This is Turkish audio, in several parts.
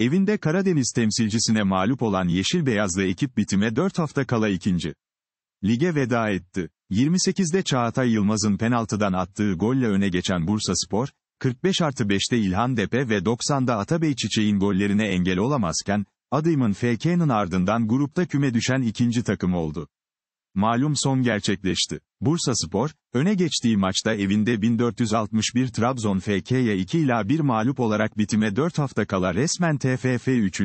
Evinde Karadeniz temsilcisine mağlup olan Yeşil Beyazlı ekip bitime 4 hafta kala ikinci. Lige veda etti. 28'de Çağatay Yılmaz'ın penaltıdan attığı golle öne geçen Bursa Spor, 45 artı 5'te İlhan Depe ve 90'da Atabey Çiçek'in gollerine engel olamazken, Adım'ın FK'nın ardından grupta küme düşen ikinci takım oldu. Malum son gerçekleşti. Bursa Spor, öne geçtiği maçta evinde 1461 Trabzon FK'ye 2 ila 1 mağlup olarak bitime 4 hafta kala resmen TFF 3.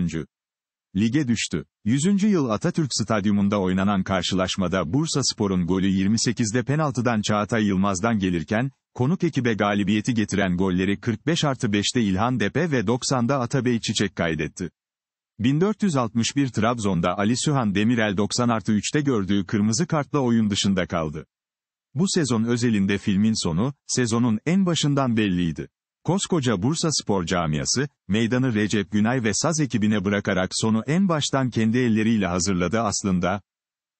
Lige düştü. 100. yıl Atatürk Stadyumunda oynanan karşılaşmada Bursa Spor'un golü 28'de penaltıdan Çağatay Yılmaz'dan gelirken, konuk ekibe galibiyeti getiren golleri 45 artı 5'te İlhan Depe ve 90'da Atabey Çiçek kaydetti. 1461 Trabzon'da Ali Sühan Demirel 90 artı 3'te gördüğü kırmızı kartla oyun dışında kaldı. Bu sezon özelinde filmin sonu, sezonun en başından belliydi. Koskoca Bursa Spor Camiası, meydanı Recep Günay ve Saz ekibine bırakarak sonu en baştan kendi elleriyle hazırladı aslında.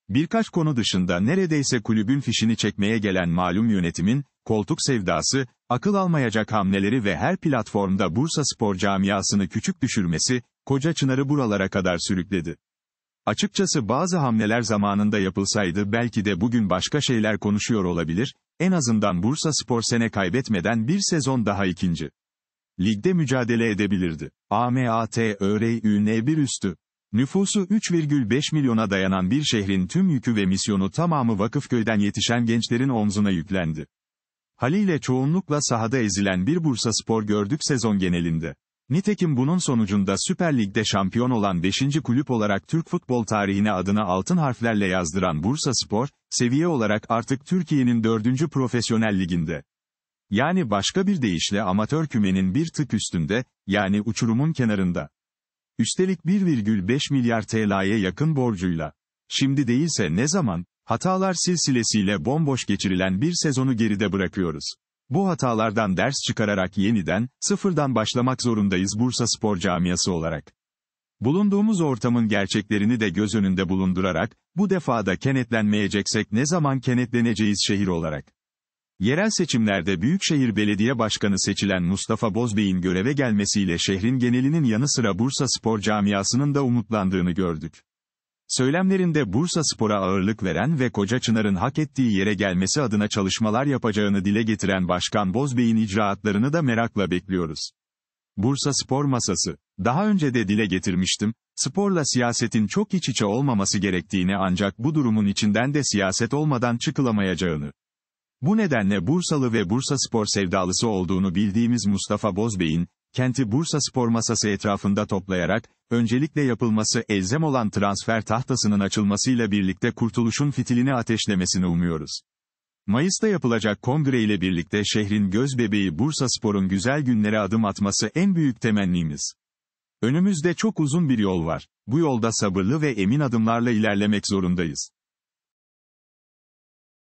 Birkaç konu dışında neredeyse kulübün fişini çekmeye gelen malum yönetimin, koltuk sevdası, akıl almayacak hamleleri ve her platformda Bursa Spor Camiası'nı küçük düşürmesi, koca çınarı buralara kadar sürükledi. Açıkçası bazı hamleler zamanında yapılsaydı belki de bugün başka şeyler konuşuyor olabilir, en azından Bursa Spor sene kaybetmeden bir sezon daha ikinci. Ligde mücadele edebilirdi. AMATÖRÜN bir üstü. Nüfusu 3,5 milyona dayanan bir şehrin tüm yükü ve misyonu tamamı Vakıfköy'den yetişen gençlerin omzuna yüklendi. Haliyle çoğunlukla sahada ezilen bir Bursa Spor gördük sezon genelinde. Nitekim bunun sonucunda Süper Lig'de şampiyon olan 5. kulüp olarak Türk futbol tarihine adını altın harflerle yazdıran Bursa Spor, seviye olarak artık Türkiye'nin 4. profesyonel liginde. Yani başka bir deyişle amatör kümenin bir tık üstünde, yani uçurumun kenarında. Üstelik 1,5 milyar TL'ye yakın borcuyla. Şimdi değilse ne zaman, hatalar silsilesiyle bomboş geçirilen bir sezonu geride bırakıyoruz. Bu hatalardan ders çıkararak yeniden, sıfırdan başlamak zorundayız Bursa Spor Camiası olarak. Bulunduğumuz ortamın gerçeklerini de göz önünde bulundurarak, bu defa da kenetlenmeyeceksek ne zaman kenetleneceğiz şehir olarak? Yerel seçimlerde Büyükşehir Belediye Başkanı seçilen Mustafa Bozbey'in göreve gelmesiyle şehrin genelinin yanı sıra Bursa Spor Camiası'nın da umutlandığını gördük. Söylemlerinde Bursa Spor'a ağırlık veren ve Koca Çınar'ın hak ettiği yere gelmesi adına çalışmalar yapacağını dile getiren Başkan Bozbey'in icraatlarını da merakla bekliyoruz. Bursa Spor Masası Daha önce de dile getirmiştim, sporla siyasetin çok iç içe olmaması gerektiğini ancak bu durumun içinden de siyaset olmadan çıkılamayacağını. Bu nedenle Bursalı ve Bursa Spor sevdalısı olduğunu bildiğimiz Mustafa Bozbey'in, kenti Bursa spor masası etrafında toplayarak, öncelikle yapılması elzem olan transfer tahtasının açılmasıyla birlikte kurtuluşun fitilini ateşlemesini umuyoruz. Mayıs'ta yapılacak kongre ile birlikte şehrin gözbebeği Bursa Spor'un güzel günlere adım atması en büyük temennimiz. Önümüzde çok uzun bir yol var. Bu yolda sabırlı ve emin adımlarla ilerlemek zorundayız.